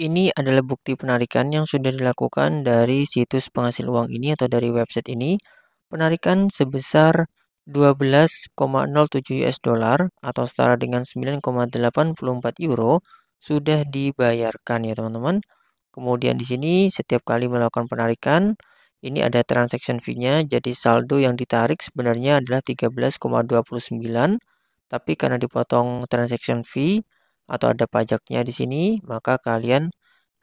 Ini adalah bukti penarikan yang sudah dilakukan dari situs penghasil uang ini atau dari website ini. Penarikan sebesar 12,07 US dollar atau setara dengan 9,84 euro sudah dibayarkan ya teman-teman. Kemudian di sini setiap kali melakukan penarikan ini ada transaction fee-nya jadi saldo yang ditarik sebenarnya adalah 13,29 tapi karena dipotong transaction fee atau ada pajaknya di sini, maka kalian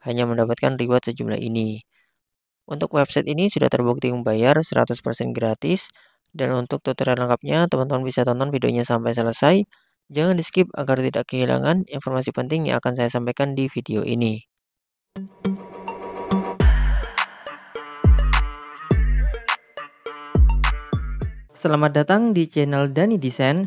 hanya mendapatkan reward sejumlah ini. Untuk website ini sudah terbukti membayar 100% gratis dan untuk tutorial lengkapnya teman-teman bisa tonton videonya sampai selesai. Jangan di skip agar tidak kehilangan informasi penting yang akan saya sampaikan di video ini. Selamat datang di channel Dani Desain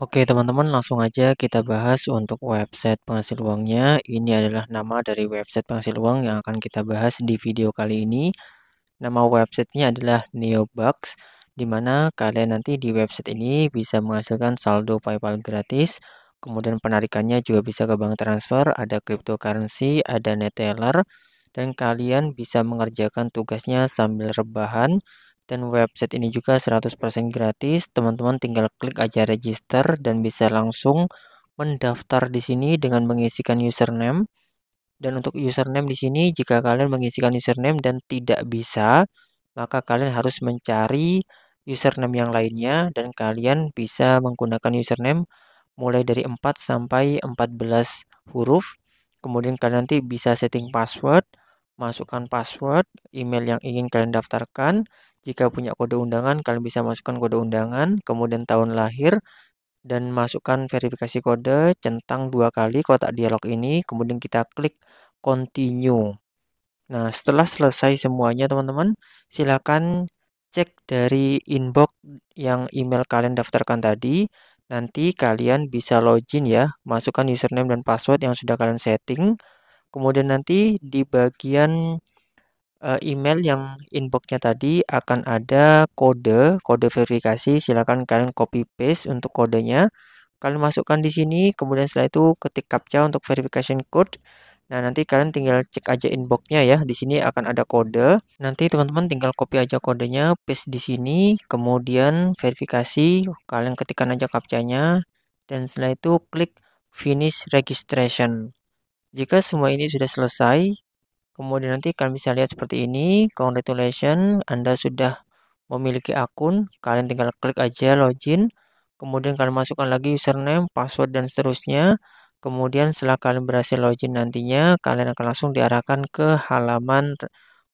Oke teman-teman langsung aja kita bahas untuk website penghasil uangnya Ini adalah nama dari website penghasil uang yang akan kita bahas di video kali ini Nama websitenya adalah Neobucks Dimana kalian nanti di website ini bisa menghasilkan saldo paypal gratis Kemudian penarikannya juga bisa ke bank transfer, ada cryptocurrency, ada neteller Dan kalian bisa mengerjakan tugasnya sambil rebahan dan website ini juga 100% gratis. Teman-teman tinggal klik aja register dan bisa langsung mendaftar di sini dengan mengisikan username. Dan untuk username di sini jika kalian mengisikan username dan tidak bisa, maka kalian harus mencari username yang lainnya dan kalian bisa menggunakan username mulai dari 4 sampai 14 huruf. Kemudian kalian nanti bisa setting password masukkan password email yang ingin kalian daftarkan. Jika punya kode undangan, kalian bisa masukkan kode undangan, kemudian tahun lahir, dan masukkan verifikasi kode, centang dua kali kotak dialog ini, kemudian kita klik continue. Nah, setelah selesai semuanya teman-teman, silakan cek dari inbox yang email kalian daftarkan tadi. Nanti kalian bisa login ya, masukkan username dan password yang sudah kalian setting. Kemudian nanti di bagian uh, email yang inboxnya tadi akan ada kode, kode verifikasi. Silakan kalian copy paste untuk kodenya. Kalian masukkan di sini, kemudian setelah itu ketik CAPTCHA untuk verification code. Nah, nanti kalian tinggal cek aja inboxnya ya. Di sini akan ada kode. Nanti teman-teman tinggal copy aja kodenya, paste di sini, kemudian verifikasi, kalian ketikkan aja captcha-nya dan setelah itu klik finish registration. Jika semua ini sudah selesai, kemudian nanti kalian bisa lihat seperti ini. Congratulations, Anda sudah memiliki akun. Kalian tinggal klik aja login. Kemudian kalian masukkan lagi username, password, dan seterusnya. Kemudian setelah kalian berhasil login nantinya, kalian akan langsung diarahkan ke halaman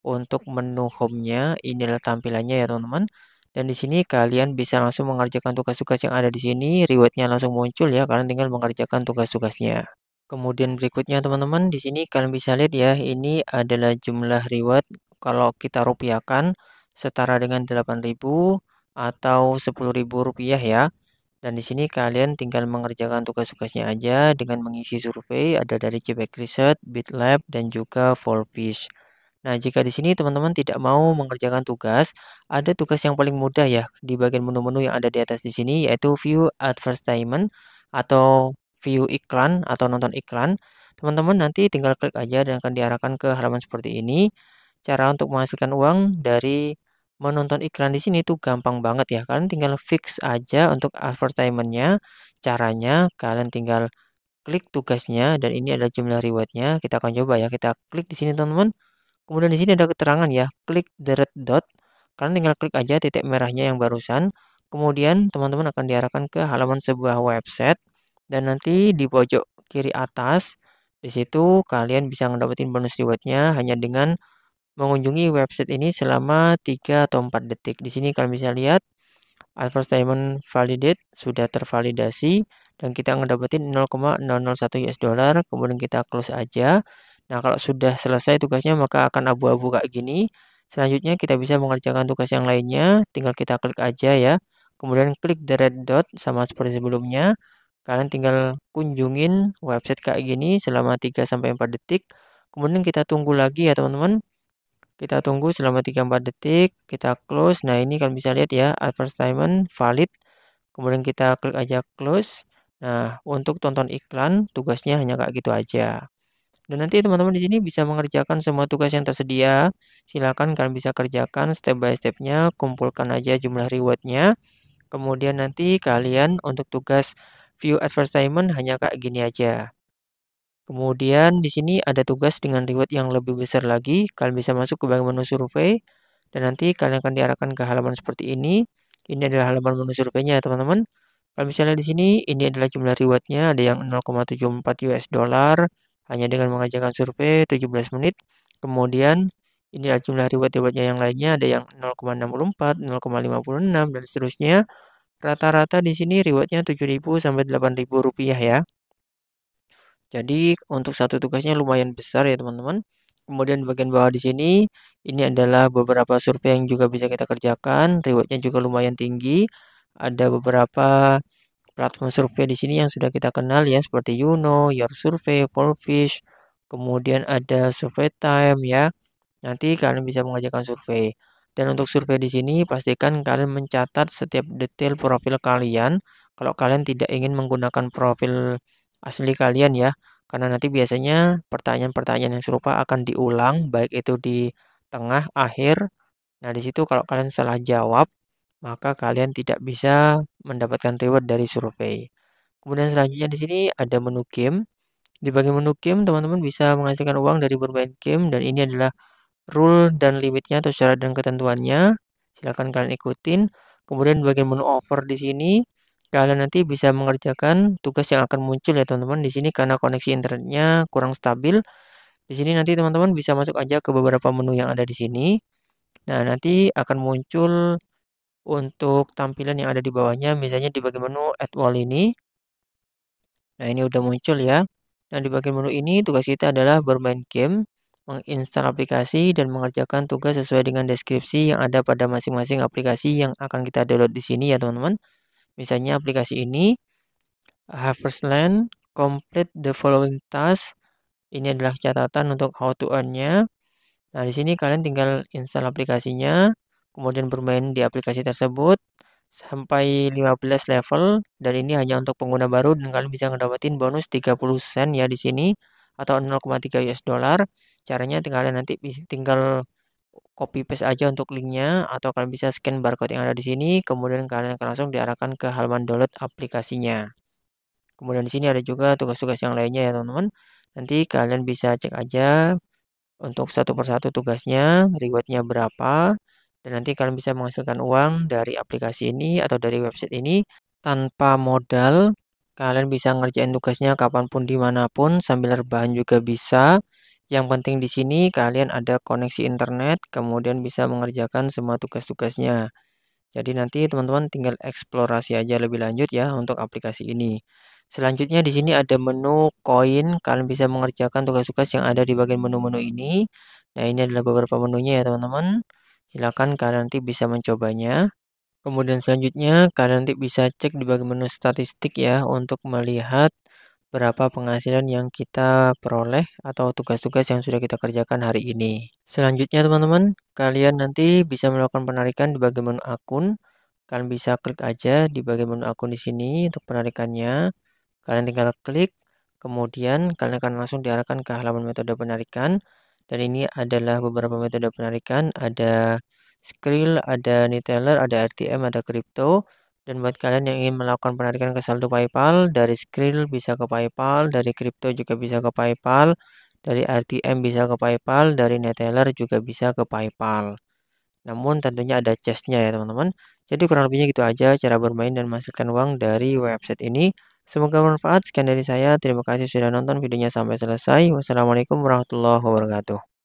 untuk menu home-nya. Inilah tampilannya ya teman-teman. Dan di sini kalian bisa langsung mengerjakan tugas-tugas yang ada di sini. Rewardnya langsung muncul ya. Kalian tinggal mengerjakan tugas-tugasnya. Kemudian berikutnya teman-teman, di sini kalian bisa lihat ya, ini adalah jumlah reward kalau kita rupiahkan setara dengan 8.000 atau 10.000 rupiah ya. Dan di sini kalian tinggal mengerjakan tugas-tugasnya aja dengan mengisi survei ada dari Cebek Research, BitLab, dan juga Volfish. Nah, jika di sini teman-teman tidak mau mengerjakan tugas, ada tugas yang paling mudah ya di bagian menu-menu yang ada di atas di sini yaitu View Advertisement atau view iklan atau nonton iklan, teman-teman nanti tinggal klik aja dan akan diarahkan ke halaman seperti ini. Cara untuk menghasilkan uang dari menonton iklan di sini tuh gampang banget ya. Kalian tinggal fix aja untuk advertisementnya. Caranya kalian tinggal klik tugasnya dan ini ada jumlah rewardnya. Kita akan coba ya. Kita klik di sini teman-teman. Kemudian di sini ada keterangan ya. Klik the red dot. Kalian tinggal klik aja titik merahnya yang barusan. Kemudian teman-teman akan diarahkan ke halaman sebuah website. Dan nanti di pojok kiri atas, di situ kalian bisa mendapatkan bonus rewardnya hanya dengan mengunjungi website ini selama 3 atau 4 detik. Di sini kalian bisa lihat advertisement Validate sudah tervalidasi dan kita ngedapetin 0,001 US dollar, kemudian kita close aja. Nah, kalau sudah selesai tugasnya maka akan abu-abu kayak gini. Selanjutnya kita bisa mengerjakan tugas yang lainnya, tinggal kita klik aja ya. Kemudian klik the red dot sama seperti sebelumnya. Kalian tinggal kunjungin website kayak gini selama 3 sampai 4 detik. Kemudian kita tunggu lagi ya teman-teman. Kita tunggu selama 3 4 detik, kita close. Nah, ini kalian bisa lihat ya advertisement valid. Kemudian kita klik aja close. Nah, untuk tonton iklan tugasnya hanya kayak gitu aja. Dan nanti teman-teman di sini bisa mengerjakan semua tugas yang tersedia. silahkan kalian bisa kerjakan step by stepnya, kumpulkan aja jumlah rewardnya. Kemudian nanti kalian untuk tugas view advertisement hanya kayak gini aja. Kemudian di sini ada tugas dengan reward yang lebih besar lagi. Kalian bisa masuk ke bagian menu survei dan nanti kalian akan diarahkan ke halaman seperti ini. Ini adalah halaman menu surveinya ya teman-teman. Kalau misalnya di sini ini adalah jumlah rewardnya ada yang 0,74 US dollar hanya dengan mengajarkan survei 17 menit. Kemudian ini adalah jumlah reward-rewardnya yang lainnya ada yang 0,64, 0,56 dan seterusnya. Rata-rata di sini rewardnya 7.000 sampai 8.000 rupiah ya. Jadi untuk satu tugasnya lumayan besar ya teman-teman. Kemudian bagian bawah di sini, ini adalah beberapa survei yang juga bisa kita kerjakan. Rewardnya juga lumayan tinggi. Ada beberapa platform survei di sini yang sudah kita kenal ya, seperti Yuno, Your Survey, Fallfish, kemudian ada survei time ya. Nanti kalian bisa mengajakkan survei. Dan untuk survei di sini, pastikan kalian mencatat setiap detail profil kalian. Kalau kalian tidak ingin menggunakan profil asli kalian ya, karena nanti biasanya pertanyaan-pertanyaan yang serupa akan diulang, baik itu di tengah, akhir. Nah, di situ kalau kalian salah jawab, maka kalian tidak bisa mendapatkan reward dari survei. Kemudian selanjutnya di sini ada menu game. Di bagian menu game, teman-teman bisa menghasilkan uang dari bermain game, dan ini adalah rule dan limitnya atau syarat dan ketentuannya. Silahkan kalian ikutin. Kemudian bagian menu over di sini, kalian nanti bisa mengerjakan tugas yang akan muncul ya teman-teman di sini karena koneksi internetnya kurang stabil. Di sini nanti teman-teman bisa masuk aja ke beberapa menu yang ada di sini. Nah, nanti akan muncul untuk tampilan yang ada di bawahnya, misalnya di bagian menu add wall ini. Nah, ini udah muncul ya. Nah, di bagian menu ini tugas kita adalah bermain game menginstal aplikasi, dan mengerjakan tugas sesuai dengan deskripsi yang ada pada masing-masing aplikasi yang akan kita download di sini ya teman-teman. Misalnya aplikasi ini, Land, complete the following task. Ini adalah catatan untuk how to earn-nya. Nah, di sini kalian tinggal install aplikasinya, kemudian bermain di aplikasi tersebut sampai 15 level dan ini hanya untuk pengguna baru dan kalian bisa mendapatkan bonus 30 sen ya di sini atau 0,3 US dollar. Caranya tinggal nanti tinggal copy paste aja untuk linknya atau kalian bisa scan barcode yang ada di sini kemudian kalian akan langsung diarahkan ke halaman download aplikasinya kemudian di sini ada juga tugas-tugas yang lainnya ya teman-teman nanti kalian bisa cek aja untuk satu persatu tugasnya rewardnya berapa dan nanti kalian bisa menghasilkan uang dari aplikasi ini atau dari website ini tanpa modal Kalian bisa ngerjain tugasnya kapanpun dimanapun sambil rebahan juga bisa. Yang penting di sini kalian ada koneksi internet kemudian bisa mengerjakan semua tugas-tugasnya. Jadi nanti teman-teman tinggal eksplorasi aja lebih lanjut ya untuk aplikasi ini. Selanjutnya di sini ada menu koin, kalian bisa mengerjakan tugas-tugas yang ada di bagian menu-menu ini. Nah, ini adalah beberapa menunya ya, teman-teman. Silakan kalian nanti bisa mencobanya. Kemudian selanjutnya kalian nanti bisa cek di bagian menu statistik ya untuk melihat berapa penghasilan yang kita peroleh atau tugas-tugas yang sudah kita kerjakan hari ini. Selanjutnya teman-teman, kalian nanti bisa melakukan penarikan di bagian menu akun. Kalian bisa klik aja di bagian menu akun di sini untuk penarikannya. Kalian tinggal klik, kemudian kalian akan langsung diarahkan ke halaman metode penarikan. Dan ini adalah beberapa metode penarikan, ada Skrill, ada Neteller, ada RTM, ada Crypto. Dan buat kalian yang ingin melakukan penarikan ke saldo PayPal, dari Skrill bisa ke PayPal, dari Crypto juga bisa ke PayPal, dari RTM bisa ke PayPal, dari Neteller juga bisa ke PayPal. Namun tentunya ada chestnya ya teman-teman. Jadi kurang lebihnya gitu aja cara bermain dan menghasilkan uang dari website ini. Semoga bermanfaat. Sekian dari saya. Terima kasih sudah nonton videonya sampai selesai. Wassalamualaikum warahmatullahi wabarakatuh.